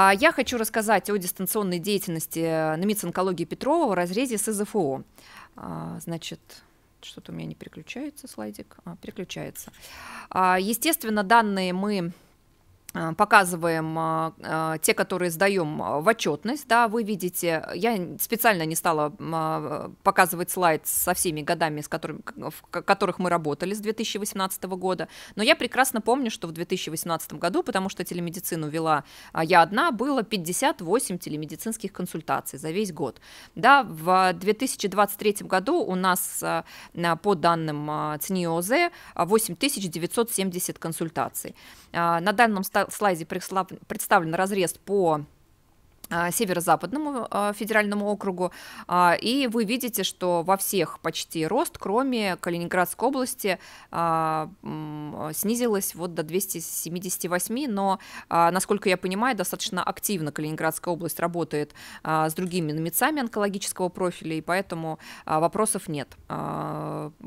А, я хочу рассказать о дистанционной деятельности э, на НМИЦ онкологии Петрова в разрезе с ИЗФО. А, значит, что-то у меня не переключается слайдик. А, переключается. А, естественно, данные мы Э, показываем э, э, те, которые сдаем в отчетность, да, вы видите, я специально не стала показывать слайд со всеми годами, с которыми, в которых мы работали с 2018 года, но я прекрасно помню, что в 2018 году, потому что телемедицину вела а, я одна, было 58 телемедицинских консультаций за весь год, да, в 2023 году у нас по данным ЦНИОЗ 8970 консультаций, на данном стадии слайде представлен разрез по а, северо-западному а, федеральному округу, а, и вы видите, что во всех почти рост, кроме Калининградской области, снизилась вот до 278, но, насколько я понимаю, достаточно активно Калининградская область работает с другими номицами онкологического профиля, и поэтому вопросов нет,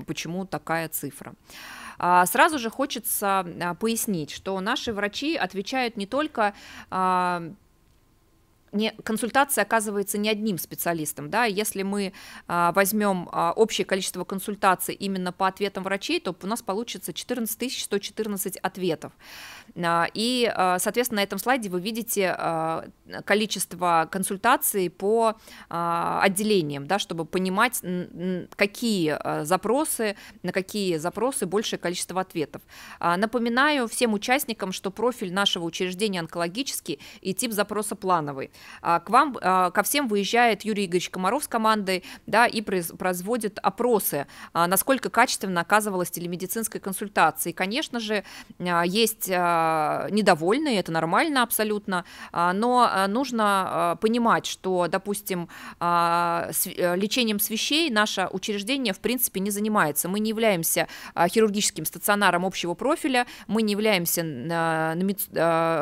почему такая цифра. А, сразу же хочется а, пояснить, что наши врачи отвечают не только а, не, консультация оказывается не одним специалистом, да, если мы а, возьмем а, общее количество консультаций именно по ответам врачей, то у нас получится 14 114 ответов, а, и, а, соответственно, на этом слайде вы видите а, количество консультаций по а, отделениям, да, чтобы понимать, какие а, запросы, на какие запросы большее количество ответов. А, напоминаю всем участникам, что профиль нашего учреждения онкологический и тип запроса плановый, а, к вам, а, ко всем выезжает Юрий Игоревич Комаров с командой, да, и производит опросы, а, насколько качественно оказывалась телемедицинская консультация. И, конечно же, есть недовольные, это нормально абсолютно, но нужно понимать, что, допустим, э, лечением свещей наше учреждение, в принципе, не занимается. Мы не являемся хирургическим стационаром общего профиля, мы не являемся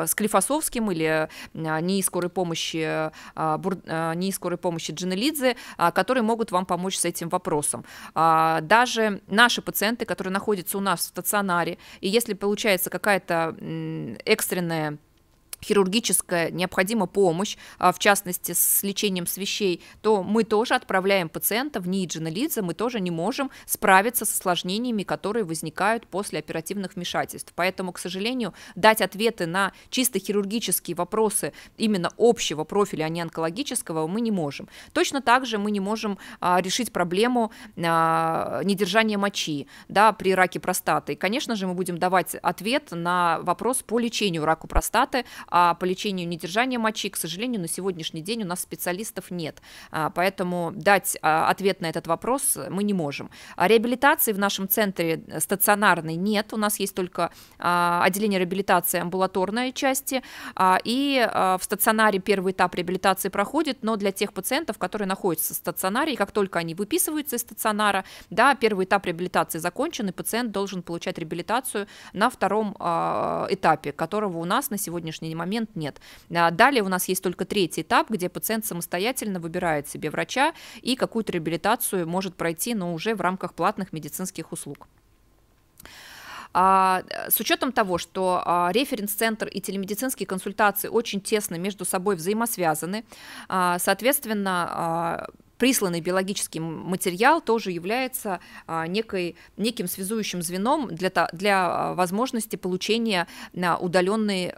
склифосовским или не скорой помощи помощи, а, а, НИИ скорой помощи Джинелидзе, а, которые могут вам помочь с этим вопросом. Даже наши пациенты, которые находятся у нас в стационаре, и если получается какая-то экстренная хирургическая необходима помощь, а, в частности с лечением свещей, то мы тоже отправляем пациента в НИИ Джинелидзе, мы тоже не можем справиться с осложнениями, которые возникают после оперативных вмешательств. Поэтому, к сожалению, дать ответы на чисто хирургические вопросы именно общего профиля, а не онкологического, мы не можем. Точно так же мы не можем а, решить проблему а, недержания мочи да, при раке простаты. И, конечно же, мы будем давать ответ на вопрос по лечению раку простаты, а по лечению недержания мочи, к сожалению, на сегодняшний день у нас специалистов нет, а, поэтому дать а, ответ на этот вопрос мы не можем. А реабилитации в нашем центре э, стационарной нет, у нас есть только отделение реабилитации амбулаторной части, и в стационаре первый этап реабилитации проходит, но для тех пациентов, которые находятся в стационаре, и как только они выписываются из стационара, да, первый этап реабилитации закончен, и пациент должен получать реабилитацию на втором этапе, которого у нас на сегодняшний день момент нет. А далее у нас есть только третий этап, где пациент самостоятельно выбирает себе врача и какую-то реабилитацию может пройти, но уже в рамках платных медицинских услуг. А, с учетом того, что а, референс-центр и телемедицинские консультации очень тесно между собой взаимосвязаны, соответственно, присланный биологический материал тоже является некой, неким связующим звеном для, для возможности получения удаленной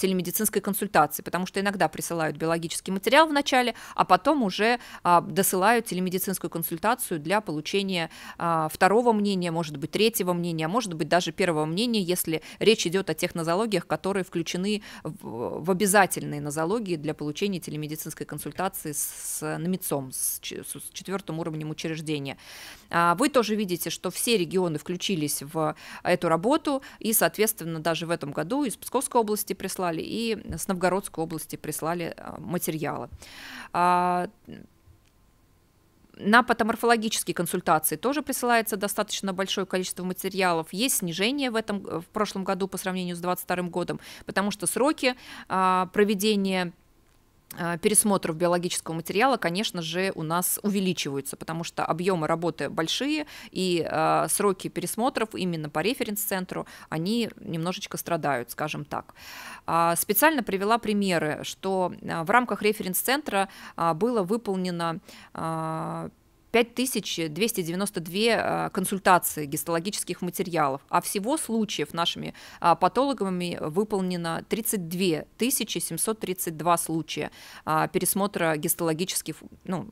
телемедицинской консультации, потому что иногда присылают биологический материал в начале, а потом уже а, досылают телемедицинскую консультацию для получения а, второго мнения, может быть, третьего мнения, а может быть, даже первого мнения, если речь идет о тех нозологиях, которые включены в, в обязательные нозологии для получения телемедицинской консультации с, с с, с четвертым уровнем учреждения. А, вы тоже видите, что все регионы включились в а, эту работу, и, соответственно, даже в этом году из Псковской области прислали, и с Новгородской области прислали а, материалы на патоморфологические консультации тоже присылается достаточно большое количество материалов. Есть снижение в этом в прошлом году по сравнению с 2022 годом, потому что сроки а, проведения а, пересмотров биологического материала, конечно же, у нас увеличиваются, потому что объемы работы большие, и э, сроки пересмотров именно по референс-центру, они немножечко страдают, скажем так. А, специально привела примеры, что а, в рамках референс-центра а, было выполнено а, 5292 а, консультации гистологических материалов, а всего случаев нашими а, патологами выполнено 32 732 случая а, пересмотра гистологических ну,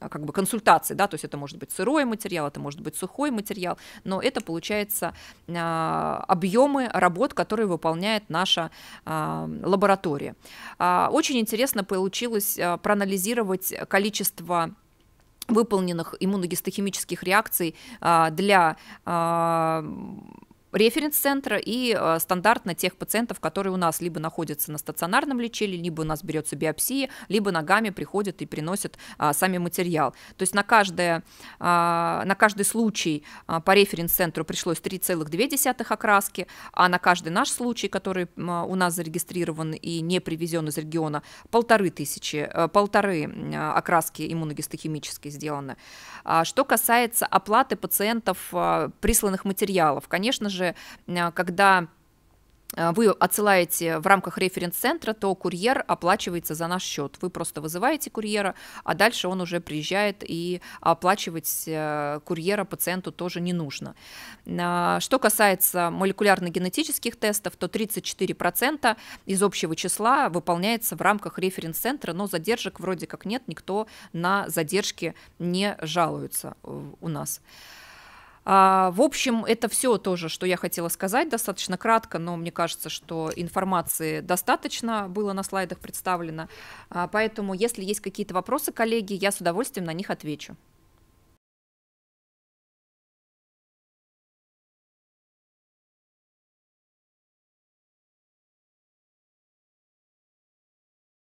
как бы консультации, да, то есть это может быть сырой материал, это может быть сухой материал, но это получается объемы работ, которые выполняет наша лаборатория. Очень интересно получилось проанализировать количество выполненных иммуногистохимических реакций а, для а, референс-центра и а, стандартно тех пациентов, которые у нас либо находятся на стационарном лечении, либо у нас берется биопсия, либо ногами приходят и приносят а, сами материал. То есть на, каждое, а, на каждый случай по референс-центру пришлось 3,2 окраски, а на каждый наш случай, который у нас зарегистрирован и не привезен из региона, полторы тысячи, э, полторы окраски иммуногистохимические сделаны. Что касается оплаты пациентов присланных материалов, конечно же, даже э, когда э, вы отсылаете в рамках референс-центра, то курьер оплачивается за наш счет. Вы просто вызываете курьера, а дальше он уже приезжает, и оплачивать э, курьера пациенту тоже не нужно. Что касается молекулярно-генетических тестов, то 34% из общего числа выполняется в рамках референс-центра, но задержек вроде как нет, никто на задержки не жалуется у нас. А, в общем, это все тоже, что я хотела сказать, достаточно кратко, но мне кажется, что информации достаточно было на слайдах представлено. А, поэтому, если есть какие-то вопросы, коллеги, я с удовольствием на них отвечу.